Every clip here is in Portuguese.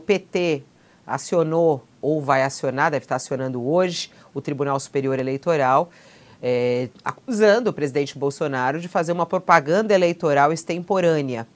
O PT acionou ou vai acionar, deve estar acionando hoje, o Tribunal Superior Eleitoral, é, acusando o presidente Bolsonaro de fazer uma propaganda eleitoral extemporânea.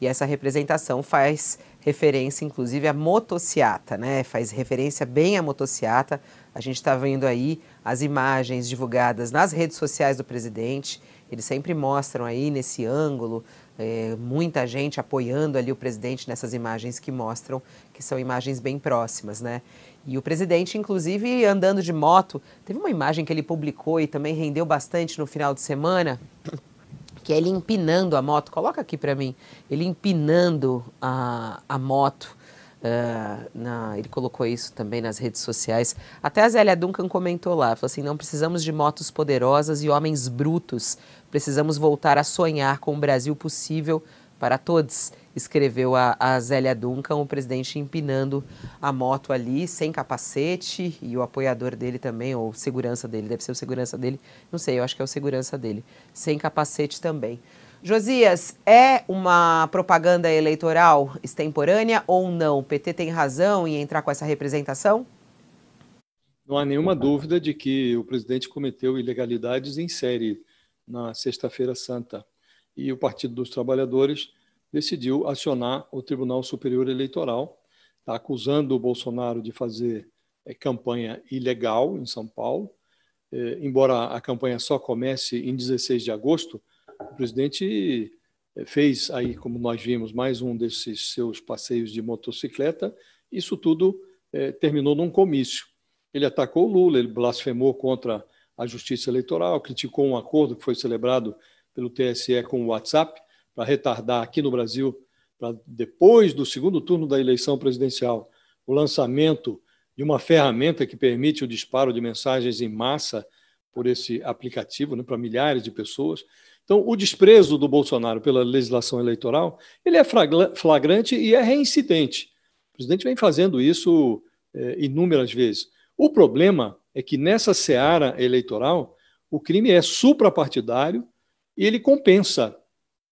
E essa representação faz referência, inclusive, à motociata, né? Faz referência bem à motociata. A gente está vendo aí as imagens divulgadas nas redes sociais do presidente. Eles sempre mostram aí nesse ângulo é, muita gente apoiando ali o presidente nessas imagens que mostram que são imagens bem próximas, né? E o presidente, inclusive, andando de moto, teve uma imagem que ele publicou e também rendeu bastante no final de semana, que é ele empinando a moto. Coloca aqui para mim, ele empinando a, a moto Uh, na, ele colocou isso também nas redes sociais. Até a Zélia Duncan comentou lá, falou assim, não precisamos de motos poderosas e homens brutos. Precisamos voltar a sonhar com o Brasil possível para todos, escreveu a, a Zélia Duncan, o presidente empinando a moto ali, sem capacete, e o apoiador dele também, ou segurança dele, deve ser o segurança dele, não sei, eu acho que é o segurança dele, sem capacete também. Josias, é uma propaganda eleitoral extemporânea ou não? O PT tem razão em entrar com essa representação? Não há nenhuma dúvida de que o presidente cometeu ilegalidades em série na Sexta-feira Santa. E o Partido dos Trabalhadores decidiu acionar o Tribunal Superior Eleitoral, acusando o Bolsonaro de fazer é, campanha ilegal em São Paulo. É, embora a campanha só comece em 16 de agosto, presidente eh, fez aí, como nós vimos, mais um desses seus passeios de motocicleta. Isso tudo eh, terminou num comício. Ele atacou o Lula, ele blasfemou contra a justiça eleitoral, criticou um acordo que foi celebrado pelo TSE com o WhatsApp para retardar aqui no Brasil, para depois do segundo turno da eleição presidencial, o lançamento de uma ferramenta que permite o disparo de mensagens em massa por esse aplicativo né, para milhares de pessoas. Então, o desprezo do Bolsonaro pela legislação eleitoral, ele é flagrante e é reincidente. O presidente vem fazendo isso é, inúmeras vezes. O problema é que nessa seara eleitoral, o crime é suprapartidário e ele compensa.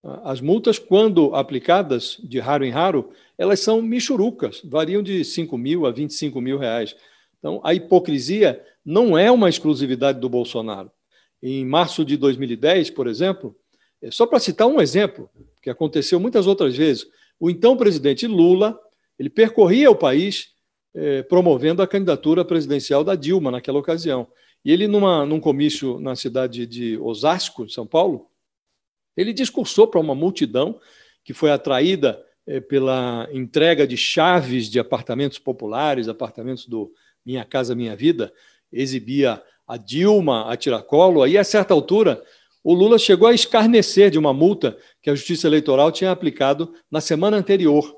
As multas, quando aplicadas de raro em raro, elas são michurucas, variam de 5 mil a 25 mil reais. Então, a hipocrisia não é uma exclusividade do Bolsonaro em março de 2010, por exemplo, é, só para citar um exemplo, que aconteceu muitas outras vezes, o então presidente Lula ele percorria o país é, promovendo a candidatura presidencial da Dilma naquela ocasião. E ele, numa, num comício na cidade de Osasco, São Paulo, ele discursou para uma multidão que foi atraída é, pela entrega de chaves de apartamentos populares, apartamentos do Minha Casa Minha Vida, exibia a Dilma, a Tiracolo, aí a certa altura o Lula chegou a escarnecer de uma multa que a Justiça Eleitoral tinha aplicado na semana anterior.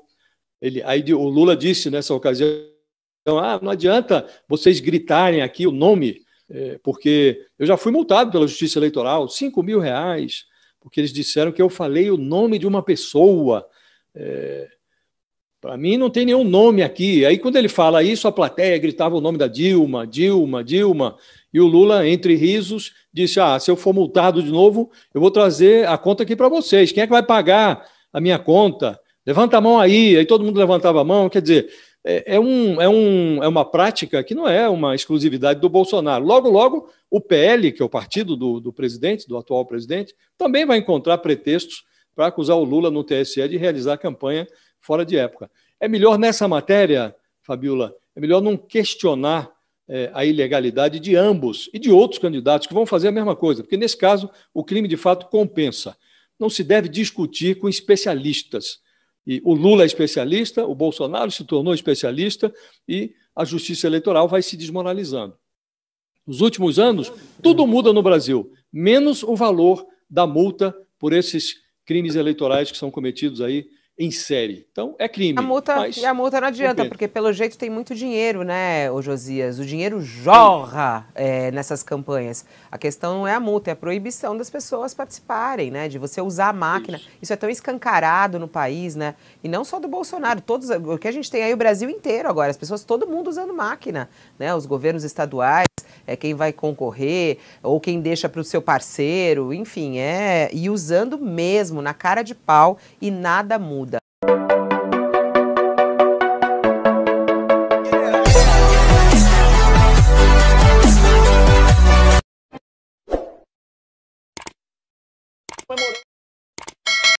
Ele, aí o Lula disse nessa ocasião: ah, não adianta vocês gritarem aqui o nome, é, porque eu já fui multado pela Justiça Eleitoral, 5 mil reais, porque eles disseram que eu falei o nome de uma pessoa. É, para mim não tem nenhum nome aqui. Aí quando ele fala isso, a plateia gritava o nome da Dilma, Dilma, Dilma. E o Lula, entre risos, disse: Ah, se eu for multado de novo, eu vou trazer a conta aqui para vocês. Quem é que vai pagar a minha conta? Levanta a mão aí. Aí todo mundo levantava a mão. Quer dizer, é, é um, é, um, é uma prática que não é uma exclusividade do Bolsonaro. Logo, logo, o PL, que é o partido do, do presidente, do atual presidente, também vai encontrar pretextos para acusar o Lula no TSE de realizar campanha fora de época. É melhor nessa matéria, Fabiola, é melhor não questionar é, a ilegalidade de ambos e de outros candidatos que vão fazer a mesma coisa, porque nesse caso o crime de fato compensa. Não se deve discutir com especialistas. E o Lula é especialista, o Bolsonaro se tornou especialista e a justiça eleitoral vai se desmoralizando. Nos últimos anos, tudo muda no Brasil, menos o valor da multa por esses crimes eleitorais que são cometidos aí em série. Então, é crime. A multa, e a multa não adianta, porque pelo jeito tem muito dinheiro, né, ô Josias? O dinheiro jorra é, nessas campanhas. A questão não é a multa, é a proibição das pessoas participarem, né? De você usar a máquina. Isso, Isso é tão escancarado no país, né? E não só do Bolsonaro, todos. O que a gente tem aí é o Brasil inteiro agora, as pessoas, todo mundo usando máquina, né? Os governos estaduais, é quem vai concorrer, ou quem deixa para o seu parceiro, enfim, é. E usando mesmo, na cara de pau, e nada muda.